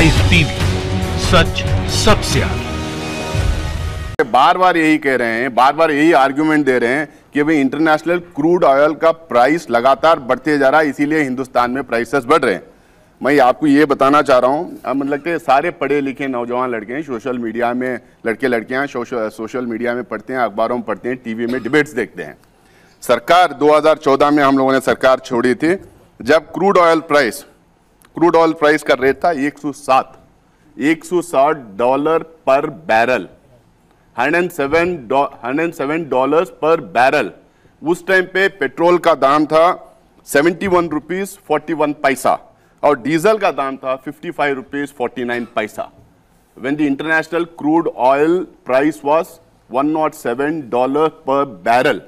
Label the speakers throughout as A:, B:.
A: Live TV सच सबसे आगे बार बार यही कह रहे हैं बार बार यही आर्ग्यूमेंट दे रहे हैं कि भाई इंटरनेशनल क्रूड ऑयल का प्राइस लगातार बढ़ते जा रहा है इसीलिए हिंदुस्तान में प्राइसेस बढ़ रहे हैं मैं आपको ये बताना चाह रहा हूँ मतलब कि सारे पढ़े लिखे नौजवान लड़के हैं सोशल मीडिया में लड़के लड़कियाँ सोशल सोशल मीडिया में पढ़ते हैं अखबारों में पढ़ते हैं टीवी में डिबेट्स देखते हैं सरकार 2014 में हम लोगों ने सरकार छोड़ी थी जब crude oil price crude oil price का रेट था 107 साठ डॉलर पर बैरल 107 डॉ 107 डॉलर पर बैरल उस टाइम पे पेट्रोल का दाम था seventy one rupees forty one paisa और डीजल का दाम था fifty five rupees forty nine paisa international crude oil price was one not 107 dollar per barrel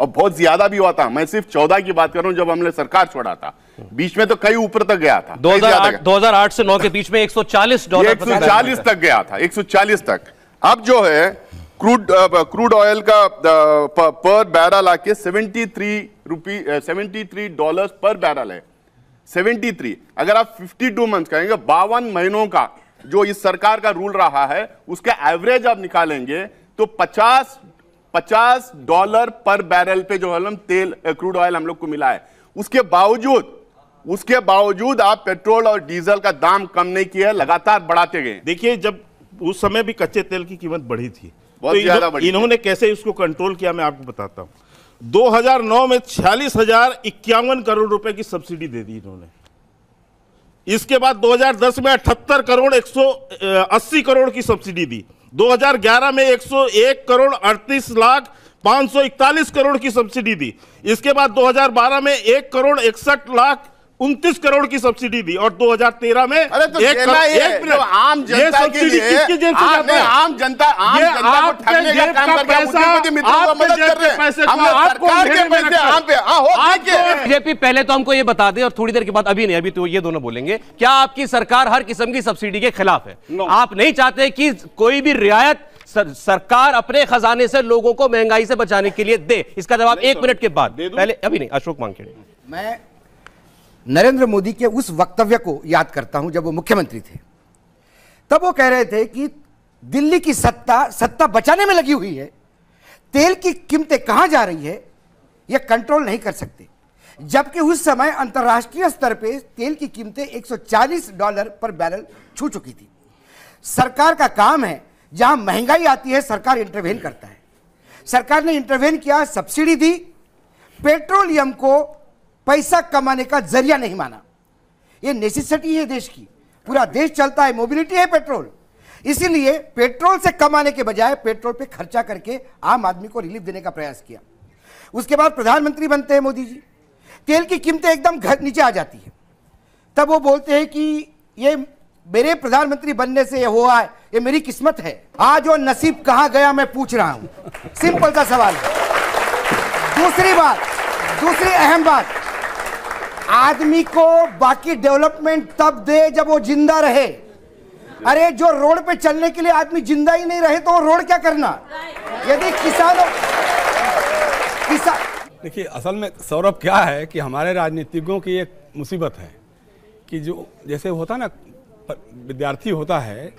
A: और बहुत ज्यादा भी हुआ था मैं सिर्फ चौदह की बात कर रहा हूं जब हमने सरकार छोड़ा था बीच में तो कई ऊपर तक गया था दो
B: हजार आठ से नौ के बीच में
A: 140 डॉलर एक सौ चालीस तक गया था 140 तक अब जो है क्रूड क्रूड ऑयल का पर बैरल आके 73 रुपी 73 डॉलर पर बैरल है 73 अगर आप 52 मंथ कहेंगे बावन महीनों का जो इस सरकार का रूल रहा है उसका एवरेज आप निकालेंगे तो 50 पचास डॉलर पर बैरल पे जो हम तेल क्रूड ऑयल हम लोग को मिला है उसके बावजूद उसके बावजूद आप पेट्रोल और डीजल का दाम कम नहीं किया लगातार बढ़ाते गए देखिए
C: जब उस समय भी कच्चे तेल की कीमत बढ़ी थी बहुत तो ज्यादा बढ़ी इन्होंने कैसे इसको कंट्रोल किया मैं आपको बताता हूँ 2009 में छियालीस हजार इक्यावन करोड़ रुपए की सब्सिडी दे दी इन्होंने इसके बाद 2010 में अठहत्तर करोड़ 180 करोड़ की सब्सिडी दी 2011 में 101 करोड़ 38 लाख 541 करोड़ की सब्सिडी दी इसके बाद 2012 में 1 करोड़ इकसठ लाख उनतीस करोड़ की सब्सिडी दी और 2013 में अरे तो एक, कर, एक तो आम जनता के
A: लिए किसकी जेब से जाता है आम जनता आम जनता को ठगने का काम कर करके उद्योगपति मित्रों को मदद कर रहे हैं हम सरकार के पैसे आम पे हां हो
D: बीजेपी पहले तो हमको ये बता दे और थोड़ी देर के बाद अभी नहीं अभी तो ये दोनों बोलेंगे क्या आपकी सरकार हर किस्म की सब्सिडी के खिलाफ है आप नहीं चाहते कि कोई भी रियायत सर, सरकार अपने खजाने से लोगों को महंगाई से बचाने के लिए दे इसका जवाब एक मिनट के बाद पहले अभी नहीं अशोक मांगे मैं
B: नरेंद्र मोदी के उस वक्तव्य को याद करता हूं जब वो मुख्यमंत्री थे तब वो कह रहे थे कि दिल्ली की सत्ता सत्ता बचाने में लगी हुई है तेल की कीमतें कहां जा रही है यह कंट्रोल नहीं कर सकते जबकि उस समय अंतर्राष्ट्रीय स्तर पे तेल की कीमतें 140 डॉलर पर बैरल छू चुकी थी सरकार का काम है जहां महंगाई आती है सरकार इंटरवेन करता है सरकार ने इंटरवेन किया सब्सिडी दी पेट्रोलियम को पैसा कमाने का जरिया नहीं माना ये नेसेसिटी है देश की पूरा देश चलता है मोबिलिटी है पेट्रोल इसीलिए पेट्रोल से कमाने के बजाय पेट्रोल पे खर्चा करके आम आदमी को रिलीफ देने का प्रयास किया उसके बाद प्रधानमंत्री बनते हैं मोदी जी तेल की कीमतें एकदम घर नीचे आ जाती है तब वो बोलते हैं कि ये मेरे प्रधानमंत्री बनने से ये हुआ है ये मेरी किस्मत है आज वो नसीब कहाँ गया मैं पूछ रहा हूँ सिंपल सा सवाल है दूसरी बात दूसरी अहम बात आदमी को बाकी डेवलपमेंट तब दे जब वो जिंदा रहे अरे जो रोड पे चलने के लिए आदमी जिंदा ही नहीं रहे तो रोड क्या करना यदि किसानों
D: किसान देखिए असल में सौरभ क्या है कि हमारे राजनीतिज्ञों की एक मुसीबत है कि जो जैसे होता ना विद्यार्थी होता है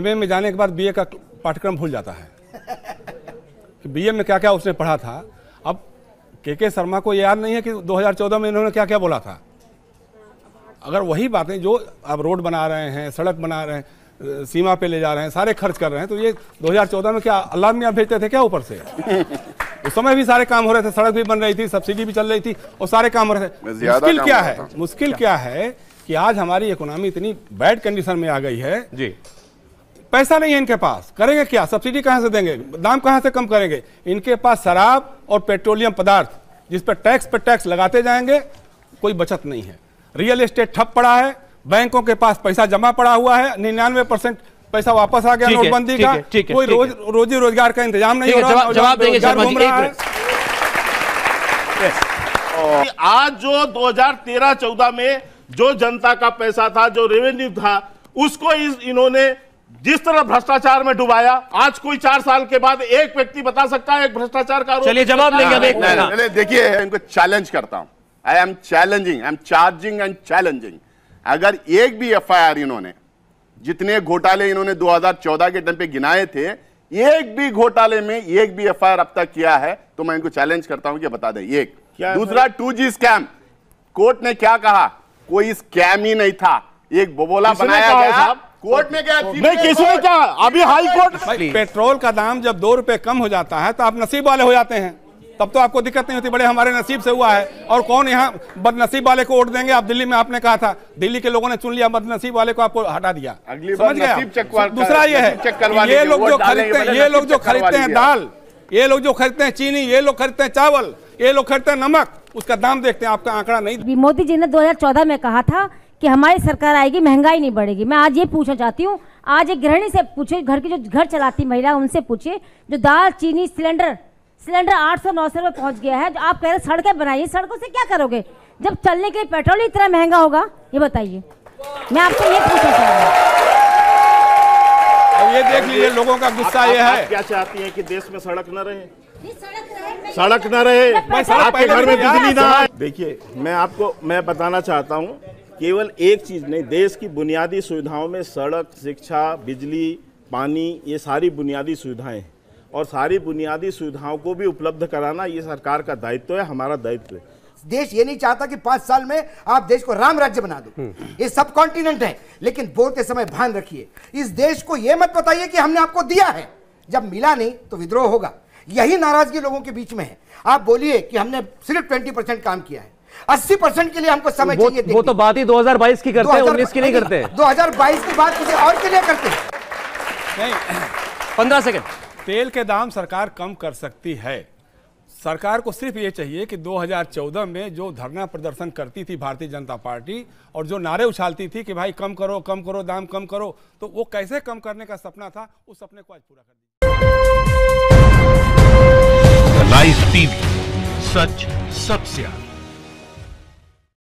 D: एमए में जाने के बाद बीए का पाठ्यक्रम भूल जाता है कि बीए में क्या क्या उसने पढ़ा था के के शर्मा को याद नहीं है कि 2014 में इन्होंने क्या क्या बोला था अगर वही बातें जो आप रोड बना रहे हैं सड़क बना रहे हैं सीमा पे ले जा रहे हैं सारे खर्च कर रहे हैं तो ये 2014 में क्या अल्लाह में आप भेजते थे क्या ऊपर से उस समय भी सारे काम हो रहे थे सड़क भी बन रही थी सब्सिडी भी चल रही थी और सारे काम हो रहे थे मुश्किल क्या है मुश्किल क्या है कि आज हमारी इकोनॉमी इतनी बैड कंडीशन में आ गई है जी पैसा नहीं है इनके पास करेंगे क्या सब्सिडी कहाँ से देंगे दाम कहाँ से कम करेंगे इनके पास शराब और पेट्रोलियम पदार्थ जिस पर टैक्स पर टैक्स लगाते जाएंगे कोई बचत नहीं है रियल एस्टेट ठप पड़ा है बैंकों के पास पैसा जमा पड़ा हुआ है निन्यानवे परसेंट पैसा वापस आ गया नोटबंदी का कोई रोज रोजी रोजगार का इंतजाम नहीं हो रहा जवाब देंगे
C: आज जो 2013-14 में जो जनता का पैसा था जो रेवेन्यू था उसको इस इन्होंने जिस तरह भ्रष्टाचार में डुबाया आज कोई चार साल के बाद एक व्यक्ति बता सकता है एक भ्रष्टाचार का चलिए जवाब लेंगे
A: देखिए इनको चैलेंज करता हूं I am challenging I am charging and challenging अगर एक भी एफ इन्होंने जितने घोटाले इन्होंने 2014 के टाइम पे गिनाए थे एक भी घोटाले में एक भी एफ अब तक किया है तो मैं इनको चैलेंज करता हूं कि बता दें एक दूसरा टू स्कैम कोर्ट ने क्या कहा
D: कोई स्कैम ही नहीं था एक बोबोला बनाया गया
A: कोर्ट में गया नहीं किस में क्या अभी हाई कोर्ट
D: पेट्रोल का दाम जब दो रुपए कम हो जाता है तो आप नसीब वाले हो जाते हैं तब तो आपको दिक्कत नहीं होती बड़े हमारे नसीब से हुआ है और कौन यहाँ बदनसीब वाले को वोट देंगे आप दिल्ली में आपने कहा था दिल्ली के लोगों ने चुन लिया बदनसीब वाले को आपको हटा दिया अगली समझ गया दूसरा ये है ये लोग जो खरीदते हैं ये लोग जो खरीदते हैं दाल ये लोग जो खरीदते हैं चीनी ये लोग खरीदते हैं चावल ये लोग खरीदते हैं नमक उसका दाम देखते हैं आपका आंकड़ा नहीं मोदी जी ने दो
B: में कहा था कि हमारी सरकार आएगी महंगाई नहीं बढ़ेगी मैं आज ये पूछना चाहती हूँ आज एक गृहिणी से पूछे घर की जो घर चलाती महिला उनसे पूछे जो दाल चीनी सिलेंडर सिलेंडर आठ सौ नौ सौ रुपये पहुँच गया है जो आप कह रहे सड़कें बनाइए सड़कों से क्या करोगे जब चलने के लिए पेट्रोल ही इतना महंगा होगा ये बताइए मैं आपसे ये पूछना चाहूँगा
D: ये देख लीजिए
C: लोगों का गुस्सा ये है क्या चाहती है कि देश में सड़क न रहे तो सड़क न रहे आपके घर में तो बिजली ना आए देखिए मैं आपको मैं बताना चाहता हूँ केवल एक चीज़ नहीं देश की बुनियादी सुविधाओं में सड़क शिक्षा बिजली पानी ये सारी बुनियादी सुविधाएं हैं और सारी बुनियादी सुविधाओं को भी उपलब्ध
B: कराना ये सरकार का दायित्व है हमारा दायित्व है देश ये नहीं चाहता कि पांच साल में आप देश को राम राज्य बना दो हम्म। ये सब कॉन्टिनेंट है लेकिन बोलते समय भान रखिए इस देश को यह मत बताइए कि हमने आपको दिया है जब मिला नहीं तो विद्रोह होगा यही नाराजगी लोगों के बीच में है आप बोलिए कि हमने सिर्फ ट्वेंटी परसेंट काम किया है अस्सी परसेंट के लिए हमको समय वो, चाहिए
D: वो तो बात ही 2022 की करते हैं उन्नीस की नहीं करते
B: 2022 की बात किसी और के लिए करते
D: नहीं पंद्रह सेकंड तेल के दाम सरकार कम कर सकती है सरकार को सिर्फ ये चाहिए कि 2014 में जो धरना प्रदर्शन करती थी भारतीय जनता पार्टी और जो नारे उछालती थी कि भाई कम करो कम करो दाम कम करो तो वो कैसे कम करने का सपना था उस सपने को आज पूरा कर दिया
C: लाइव टीवी सच सबसे आगे